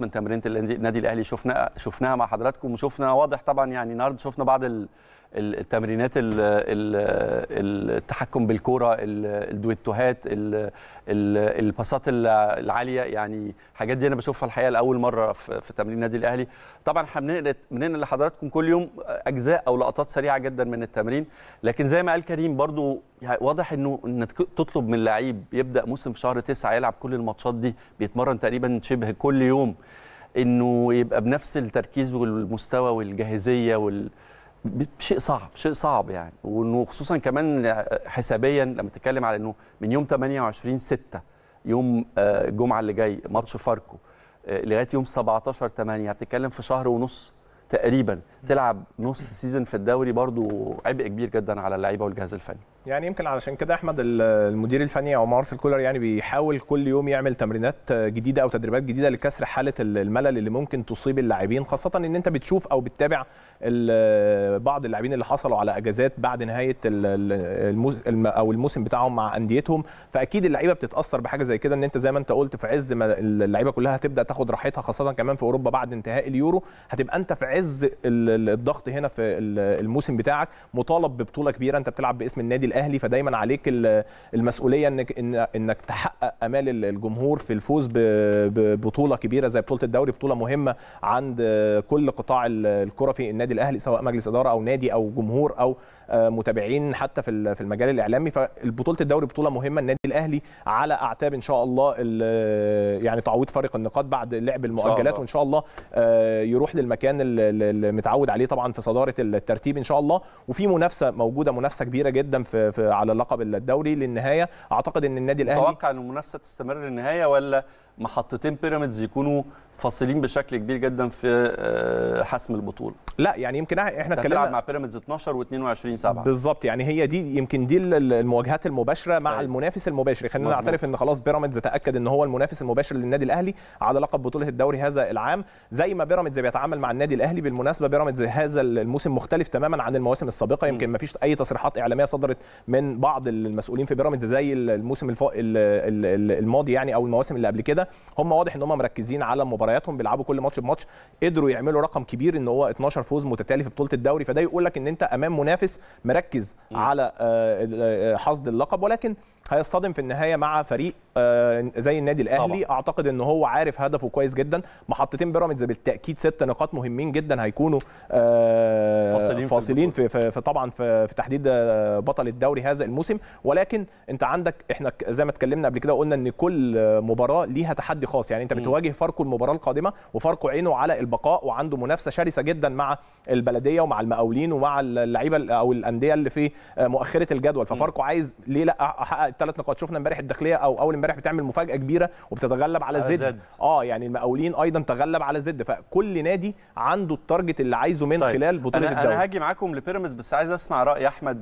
من تمرينه النادي الاهلي شفنا شفناها مع حضراتكم وشفنا واضح طبعا يعني النهارده شفنا بعض التمرينات التحكم بالكوره الدويتوهات الباصات العاليه يعني الحاجات دي انا بشوفها الحقيقه لاول مره في تمرين النادي الاهلي طبعا احنا بننقل لحضراتكم كل يوم اجزاء او لقطات سريعه جدا من التمرين لكن زي ما قال كريم برضو يعني واضح انه انك تطلب من لعيب يبدا موسم في شهر تسعة يلعب كل الماتشات دي بيتمرن تقريبا شبه كل يوم انه يبقى بنفس التركيز والمستوى والجاهزيه وال شيء صعب شيء صعب يعني وانه خصوصا كمان حسابيا لما تتكلم على انه من يوم 28 6 يوم آه، الجمعه اللي جاي ماتش فاركو آه، لغايه يوم 17 8 يعني بتتكلم في شهر ونص تقريبا تلعب نص سيزون في الدوري برضو عبء كبير جدا على اللعيبه والجهاز الفني يعني يمكن علشان كده احمد المدير الفني او مارسيل كولر يعني بيحاول كل يوم يعمل تمرينات جديده او تدريبات جديده لكسر حاله الملل اللي ممكن تصيب اللاعبين خاصه ان انت بتشوف او بتتابع بعض اللاعبين اللي حصلوا على اجازات بعد نهايه او الموسم بتاعهم مع انديتهم فاكيد اللعيبه بتتاثر بحاجه زي كده ان انت زي ما انت قلت في عز ما اللعيبه كلها هتبدا تاخد راحتها خاصه كمان في اوروبا بعد انتهاء اليورو هتبقى انت في عز الضغط هنا في الموسم بتاعك مطالب ببطوله كبيره انت بتلعب باسم النادي الاهلي فدايما عليك المسؤوليه انك انك تحقق امال الجمهور في الفوز ببطوله كبيره زي بطوله الدوري بطوله مهمه عند كل قطاع الكره في النادي الاهلي سواء مجلس اداره او نادي او جمهور او آه، متابعين حتى في في المجال الاعلامي فبطوله الدوري بطوله مهمه النادي الاهلي على اعتاب ان شاء الله يعني تعويض فارق النقاط بعد لعب المؤجلات وان شاء الله آه، يروح للمكان اللي متعود عليه طبعا في صداره الترتيب ان شاء الله وفي منافسه موجوده منافسه كبيره جدا في في, على لقب الدوري للنهايه اعتقد ان النادي الاهلي متوقع ان المنافسه تستمر للنهايه ولا محطتين بيراميدز يكونوا فاصلين بشكل كبير جدا في آه، حسم البطوله لا يعني يمكن احنا اتكلمنا مع بيراميدز 12 و22 7 بالظبط يعني هي دي يمكن دي المواجهات المباشره مع أي. طيب. المنافس المباشر خلينا نعترف ان خلاص بيراميدز تاكد ان هو المنافس المباشر للنادي الاهلي على لقب بطوله الدوري هذا العام زي ما بيراميدز بيتعامل مع النادي الاهلي بالمناسبه بيراميدز هذا الموسم مختلف تماما عن المواسم السابقه يمكن ما فيش اي تصريحات اعلاميه صدرت من بعض المسؤولين في بيراميدز زي الموسم الماضي يعني او المواسم اللي قبل كده كده هم واضح ان هم مركزين على مبارياتهم بيلعبوا كل ماتش بماتش قدروا يعملوا رقم كبير ان هو 12 فوز متتالي في بطوله الدوري فده يقول لك ان انت امام منافس مركز م. على آه، آه، حصد اللقب ولكن هيصطدم في النهايه مع فريق آه، زي النادي الاهلي طبعا. اعتقد ان هو عارف هدفه كويس جدا محطتين بيراميدز بالتاكيد ست نقاط مهمين جدا هيكونوا فاصلين, فاصلين في, في, في طبعا في, في تحديد بطل الدوري هذا الموسم ولكن انت عندك احنا زي ما اتكلمنا قبل كده قلنا ان كل مباراه ليها ليها تحدي خاص يعني انت بتواجه فاركو المباراه القادمه وفاركو عينه على البقاء وعنده منافسه شرسه جدا مع البلديه ومع المقاولين ومع اللعيبه او الانديه اللي في آه، مؤخره الجدول ففاركو عايز ليه لا احقق الثلاث نقاط شفنا امبارح الداخليه او اول امبارح بتعمل مفاجاه كبيره وبتتغلب على زد اه يعني المقاولين ايضا تغلب على زد فكل نادي عنده التارجت اللي عايزه من طيب. خلال بطوله أنا الدوري انا هاجي معاكم لبيراميدز بس عايز اسمع راي احمد